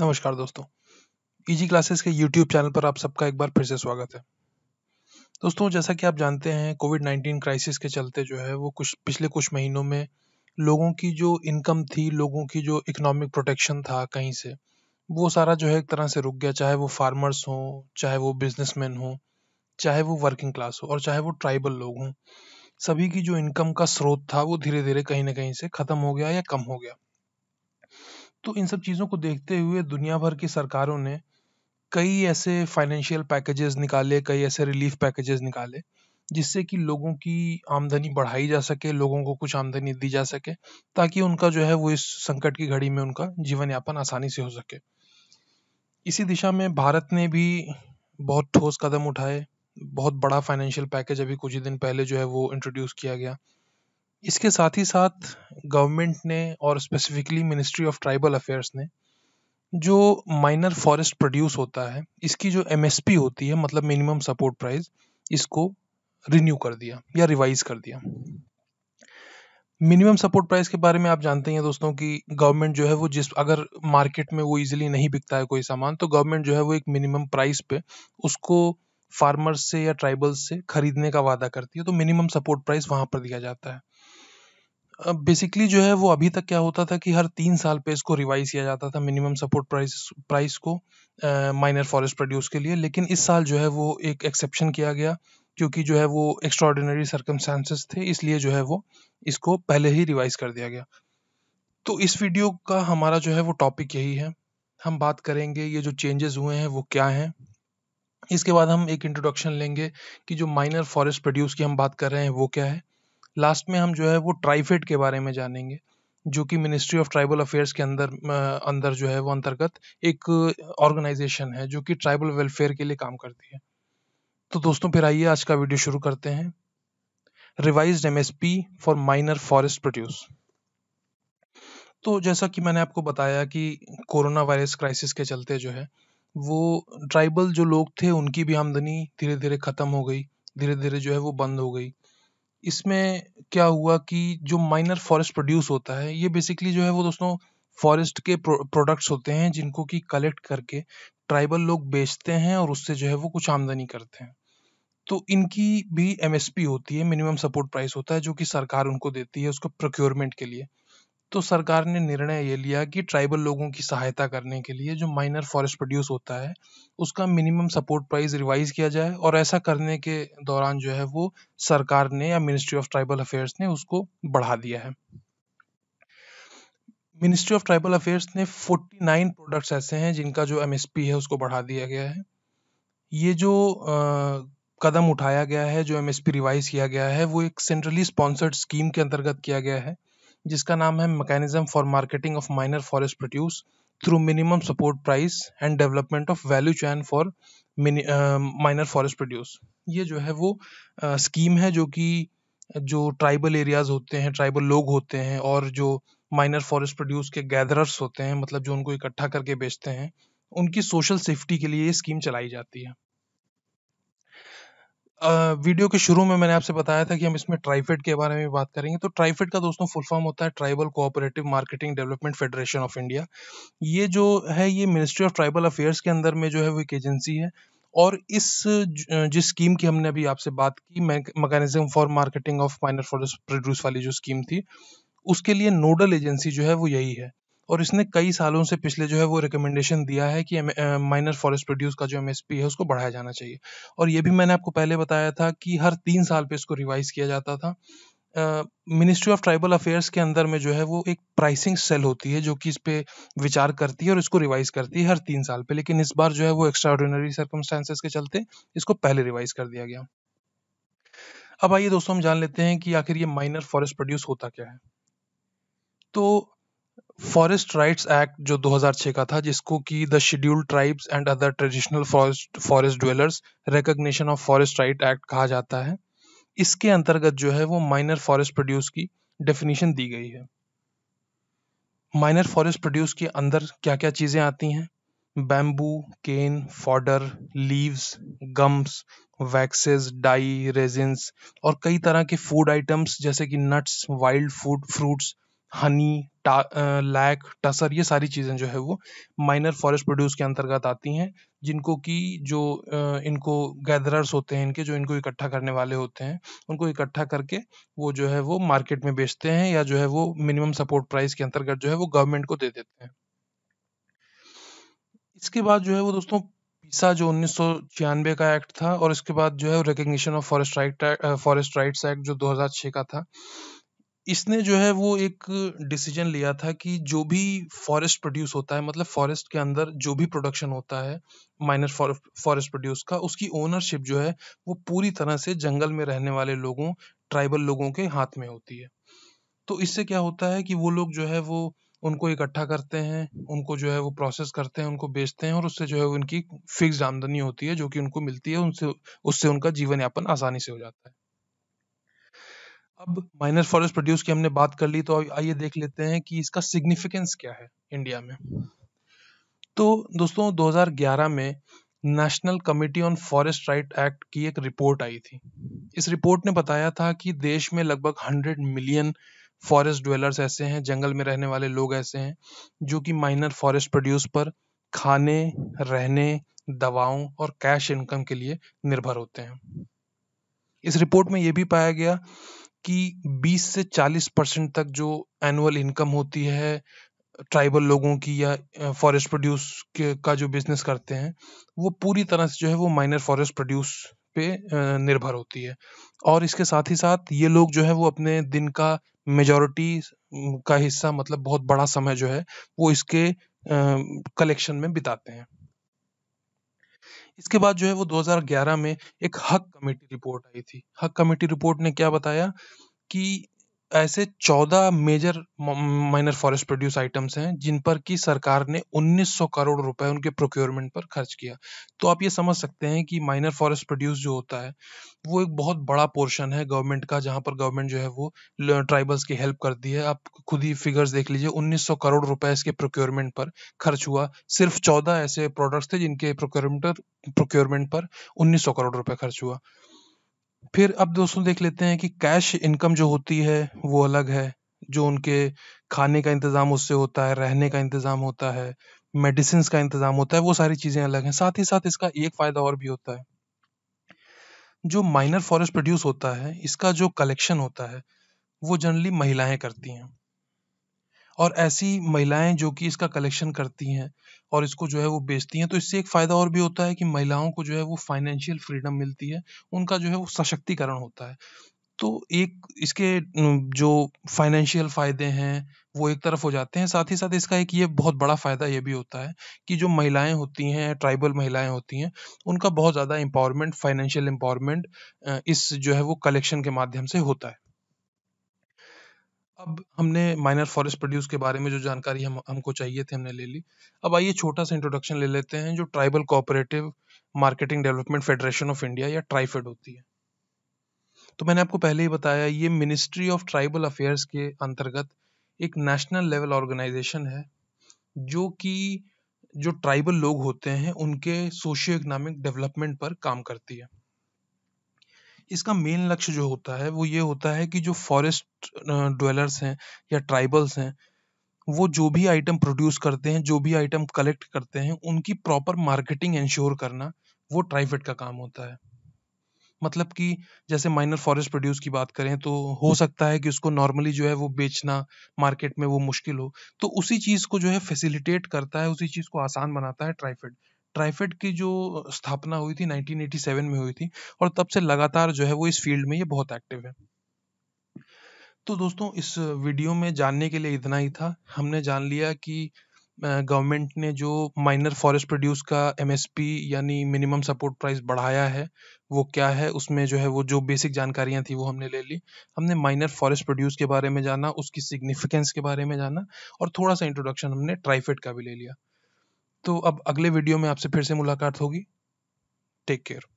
नमस्कार दोस्तों easy classes के यूट्यूब चैनल पर आप सबका एक बार फिर से स्वागत है दोस्तों जैसा कि आप जानते हैं कोविड नाइन्टीन क्राइसिस के चलते जो है वो कुछ पिछले कुछ महीनों में लोगों की जो इनकम थी लोगों की जो इकोनॉमिक प्रोटेक्शन था कहीं से वो सारा जो है एक तरह से रुक गया चाहे वो फार्मर्स हों चाहे वो बिजनेसमैन हों चाहे वो वर्किंग क्लास हो और चाहे वो ट्राइबल लोग हों सभी की जो इनकम का स्रोत था वो धीरे धीरे कहीं ना कहीं से ख़त्म हो गया या कम हो गया तो इन सब चीज़ों को देखते हुए दुनिया भर की सरकारों ने कई ऐसे फाइनेंशियल पैकेजेस निकाले कई ऐसे रिलीफ पैकेजेस निकाले जिससे कि लोगों की आमदनी बढ़ाई जा सके लोगों को कुछ आमदनी दी जा सके ताकि उनका जो है वो इस संकट की घड़ी में उनका जीवन यापन आसानी से हो सके इसी दिशा में भारत ने भी बहुत ठोस कदम उठाए बहुत बड़ा फाइनेंशियल पैकेज अभी कुछ ही दिन पहले जो है वो इंट्रोड्यूस किया गया इसके साथ ही साथ गवर्नमेंट ने और specifically ministry of tribal affairs ने जो माइनर फॉरेस्ट प्रोड्यूस होता है इसकी जो एम होती है मतलब मिनिमम सपोर्ट प्राइस इसको रिन्यू कर दिया या रिवाइज कर दिया मिनिमम सपोर्ट प्राइस के बारे में आप जानते हैं दोस्तों कि गवर्नमेंट जो है वो जिस अगर मार्केट में वो इजीली नहीं बिकता है कोई सामान तो गवर्नमेंट जो है वो एक मिनिमम प्राइस पे उसको फार्मर्स से या ट्राइबल्स से खरीदने का वादा करती है तो मिनिमम सपोर्ट प्राइस वहां पर दिया जाता है बेसिकली जो है वो अभी तक क्या होता था कि हर तीन साल पे इसको रिवाइज किया जाता था मिनिमम सपोर्ट प्राइस प्राइस को माइनर फॉरेस्ट प्रोड्यूस के लिए लेकिन इस साल जो है वो एक एक्सेप्शन किया गया क्योंकि जो है वो एक्स्ट्रॉर्डिनरी सर्कमस्टांसेस थे इसलिए जो है वो इसको पहले ही रिवाइज कर दिया गया तो इस वीडियो का हमारा जो है वो टॉपिक यही है हम बात करेंगे ये जो चेंजेस हुए हैं वो क्या हैं इसके बाद हम एक इंट्रोडक्शन लेंगे कि जो माइनर फॉरेस्ट प्रोड्यूस की हम बात कर रहे हैं वो क्या है लास्ट में हम जो है वो ट्राइफेड के बारे में जानेंगे जो कि मिनिस्ट्री ऑफ ट्राइबल अफेयर्स के अंदर अंदर जो है वो अंतर्गत एक ऑर्गेनाइजेशन है जो कि ट्राइबल वेलफेयर के लिए काम करती है तो दोस्तों फिर आइए आज का वीडियो शुरू करते हैं revise MSP for minor forest produce तो जैसा कि मैंने आपको बताया कि कोरोना वायरस क्राइसिस के चलते जो है वो ट्राइबल जो लोग थे उनकी भी आमदनी धीरे धीरे ख़त्म हो गई धीरे धीरे जो है वो बंद हो गई इसमें क्या हुआ कि जो माइनर फॉरेस्ट प्रोड्यूस होता है ये बेसिकली जो है वो दोस्तों फॉरेस्ट के प्रोडक्ट्स होते हैं जिनको कि कलेक्ट करके ट्राइबल लोग बेचते हैं और उससे जो है वो कुछ आमदनी करते हैं तो इनकी भी एमएसपी होती है मिनिमम सपोर्ट प्राइस होता है जो कि सरकार उनको देती है उसको प्रोक्योरमेंट के लिए तो सरकार ने निर्णय ये लिया कि ट्राइबल लोगों की सहायता करने के लिए जो माइनर फॉरेस्ट प्रोड्यूस होता है उसका मिनिमम सपोर्ट प्राइस रिवाइज किया जाए और ऐसा करने के दौरान जो है वो सरकार ने या मिनिस्ट्री ऑफ ट्राइबल अफेयर्स ने उसको बढ़ा दिया है मिनिस्ट्री ऑफ ट्राइबल अफेयर्स ने 49 प्रोडक्ट्स ऐसे हैं जिनका जो एमएसपी है उसको बढ़ा दिया गया है ये जो आ, कदम उठाया गया है जो एमएसपी रिवाइज किया गया है वो एक सेंट्रली स्पॉन्सर्ड स्कीम के अंतर्गत किया गया है जिसका नाम है mechanism for marketing of minor forest produce through minimum support price and development of value chain for minor forest produce ये जो है वो स्कीम uh, है जो कि जो ट्राइबल एरियाज होते हैं ट्राइबल लोग होते हैं और जो माइनर फॉरेस्ट प्रोड्यूस के गैदरर्स होते हैं मतलब जो उनको इकट्ठा करके बेचते हैं उनकी सोशल सेफ्टी के लिए ये स्कीम चलाई जाती है वीडियो के शुरू में मैंने आपसे बताया था कि हम इसमें ट्राइफेड के बारे में बात करेंगे तो ट्राइफेड का दोस्तों फुल फॉर्म होता है tribal cooperative marketing development federation of India ये जो है ये मिनिस्ट्री ऑफ ट्राइबल अफेयर्स के अंदर में जो है वो एक एजेंसी है और इस जिस स्कीम की हमने अभी आपसे बात की mechanism for marketing of minor for produce वाली जो स्कीम थी उसके लिए नोडल एजेंसी जो है वो यही है और इसने कई सालों से पिछले जो है वो रिकमेंडेशन दिया है कि माइनर फॉरेस्ट प्रोड्यूस का जो एमएसपी है उसको बढ़ाया जाना चाहिए और ये भी मैंने आपको पहले बताया था कि हर तीन साल पे इसको रिवाइज किया जाता था मिनिस्ट्री ऑफ ट्राइबल अफेयर्स के अंदर में जो है वो एक प्राइसिंग सेल होती है जो कि इस पर विचार करती है और इसको रिवाइज करती है हर तीन साल पे लेकिन इस बार जो है वो एक्स्ट्रा ऑर्डिनरी सर्कमस्टांसेस के चलते इसको पहले रिवाइज कर दिया गया अब आइए दोस्तों हम जान लेते हैं कि आखिर ये माइनर फॉरेस्ट प्रोड्यूस होता क्या है तो फॉरेस्ट राइट्स एक्ट जो 2006 का था जिसको कि the schedule tribes and other traditional forest forest dwellers recognition of forest right act कहा जाता है इसके अंतर्गत जो है वो माइनर फॉरेस्ट प्रोड्यूस की डेफिनेशन दी गई है माइनर फॉरेस्ट प्रोड्यूस के अंदर क्या क्या चीज़ें आती हैं bamboo cane fodder leaves gums waxes dye resins और कई तरह के फूड आइटम्स जैसे कि nuts wild food fruits honey lac tussar ये सारी चीज़ें जो है वो माइनर फॉरेस्ट प्रोड्यूस के अंतर्गत आती हैं जिनको कि जो इनको गैदरर्स होते हैं इनके जो इनको इकट्ठा करने वाले होते हैं उनको इकट्ठा करके वो जो है वो मार्केट में बेचते हैं या जो है वो मिनिमम सपोर्ट प्राइस के अंतर्गत जो है वो गवर्नमेंट को दे देते हैं इसके बाद जो है वो दोस्तों पीसा जो उन्नीस का एक्ट था और इसके बाद जो है recognition of forest right forest rights act जो 2006 का था इसने जो है वो एक डिसीजन लिया था कि जो भी फॉरेस्ट प्रोड्यूस होता है मतलब फॉरेस्ट के अंदर जो भी प्रोडक्शन होता है माइनर फॉरेस्ट प्रोड्यूस का उसकी ओनरशिप जो है वो पूरी तरह से जंगल में रहने वाले लोगों ट्राइबल लोगों के हाथ में होती है तो इससे क्या होता है कि वो लोग जो है वो उनको इकट्ठा करते हैं उनको जो है वो प्रोसेस करते हैं उनको बेचते हैं और उससे जो है उनकी फिक्स आमदनी होती है जो कि उनको मिलती है उनसे उससे उनका जीवन यापन आसानी से हो जाता है अब माइनर फॉरेस्ट प्रोड्यूस की हमने बात कर ली तो आइए देख लेते हैं कि इसका सिग्निफिकेंस क्या है इंडिया में तो दोस्तों 2011 में national committee on forest right act की एक रिपोर्ट आई थी इस रिपोर्ट ने बताया था कि देश में लगभग 100 मिलियन फॉरेस्ट ड्वेलर्स ऐसे हैं जंगल में रहने वाले लोग ऐसे हैं जो कि माइनर फॉरेस्ट प्रोड्यूस पर खाने रहने दवाओं और कैश इनकम के लिए निर्भर होते हैं इस रिपोर्ट में यह भी पाया गया कि 20 से 40 परसेंट तक जो एनुअल इनकम होती है ट्राइबल लोगों की या फॉरेस्ट प्रोड्यूस का जो बिजनेस करते हैं वो पूरी तरह से जो है वो माइनर फॉरेस्ट प्रोड्यूस पे निर्भर होती है और इसके साथ ही साथ ये लोग जो है वो अपने दिन का मेजोरिटी का हिस्सा मतलब बहुत बड़ा समय जो है वो इसके कलेक्शन में बिताते हैं इसके बाद जो है वो 2011 में एक हक कमेटी रिपोर्ट आई थी हक कमेटी रिपोर्ट ने क्या बताया कि ऐसे चौदह major minor forest produce items हैं जिन पर की सरकार ने 1900 करोड़ रुपए उनके प्रोक्योरमेंट पर खर्च किया तो आप ये समझ सकते हैं कि माइनर फॉरेस्ट प्रोड्यूस जो होता है वो एक बहुत बड़ा पोर्शन है गवर्नमेंट का जहां पर गवर्नमेंट जो है वो ट्राइबल्स की हेल्प करती है आप खुद ही फिगर्स देख लीजिए उन्नीस करोड़ रुपए इसके प्रोक्योरमेंट पर खर्च हुआ सिर्फ चौदह ऐसे प्रोडक्ट्स थे जिनके प्रोक्योरमेंट प्रोक्योरमेंट पर उन्नीस करोड़ रुपए खर्च हुआ फिर अब दोस्तों देख लेते हैं कि कैश इनकम जो होती है वो अलग है जो उनके खाने का इंतज़ाम उससे होता है रहने का इंतज़ाम होता है मेडिसिन का इंतज़ाम होता है वो सारी चीज़ें अलग हैं साथ ही साथ इसका एक फ़ायदा और भी होता है जो माइनर फॉरेस्ट प्रोड्यूस होता है इसका जो कलेक्शन होता है वो जनरली महिलाएं करती हैं और ऐसी महिलाएं जो कि इसका कलेक्शन करती हैं और इसको जो है वो बेचती हैं तो इससे एक फ़ायदा और भी होता है कि महिलाओं को जो है वो फाइनेंशियल फ्रीडम मिलती है उनका जो है वो सशक्तिकरण होता है तो एक इसके जो फाइनेंशियल फ़ायदे हैं वो एक तरफ हो जाते हैं साथ ही साथ इसका एक ये बहुत बड़ा फ़ायदा ये भी होता है कि जो महिलाएं होती हैं ट्राइबल महिलाएं होती हैं उनका बहुत ज़्यादा एम्पावरमेंट फाइनेंशियल एम्पावरमेंट इस जो है वो कलेक्शन के माध्यम से होता है अब हमने माइनर फॉरेस्ट प्रोड्यूस के बारे में जो जानकारी हम हमको चाहिए थी हमने ले ली अब आइए छोटा सा इंट्रोडक्शन ले लेते हैं जो tribal cooperative marketing development federation of India या ट्राइफेड होती है तो मैंने आपको पहले ही बताया ये मिनिस्ट्री ऑफ ट्राइबल अफेयर्स के अंतर्गत एक नेशनल लेवल ऑर्गेनाइजेशन है जो कि जो ट्राइबल लोग होते हैं उनके सोशियो इकोनॉमिक डेवलपमेंट पर काम करती है इसका मेन लक्ष्य जो होता है वो ये होता है कि जो फॉरेस्ट ड्वेलर्स हैं या ट्राइबल्स हैं वो जो भी आइटम प्रोड्यूस करते हैं जो भी आइटम कलेक्ट करते हैं उनकी प्रॉपर मार्केटिंग इंश्योर करना वो ट्राइफेड का काम होता है मतलब कि जैसे माइनर फॉरेस्ट प्रोड्यूस की बात करें तो हो सकता है कि उसको नॉर्मली जो है वो बेचना मार्केट में वो मुश्किल हो तो उसी चीज़ को जो है फैसिलिटेट करता है उसी चीज़ को आसान बनाता है ट्राइफेड ट्राइफेड की जो स्थापना हुई थी 1987 में हुई थी और तब से लगातार जो है वो इस फील्ड में ये बहुत एक्टिव है तो दोस्तों इस वीडियो में जानने के लिए इतना ही था हमने जान लिया कि गवर्नमेंट ने जो माइनर फॉरेस्ट प्रोड्यूस का एमएसपी यानी मिनिमम सपोर्ट प्राइस बढ़ाया है वो क्या है उसमें जो है वो जो बेसिक जानकारियां थी वो हमने ले ली हमने माइनर फॉरेस्ट प्रोड्यूस के बारे में जाना उसकी सिग्निफिकेंस के बारे में जाना और थोड़ा सा इंट्रोडक्शन हमने ट्राइफेड का भी ले लिया तो अब अगले वीडियो में आपसे फिर से मुलाकात होगी टेक केयर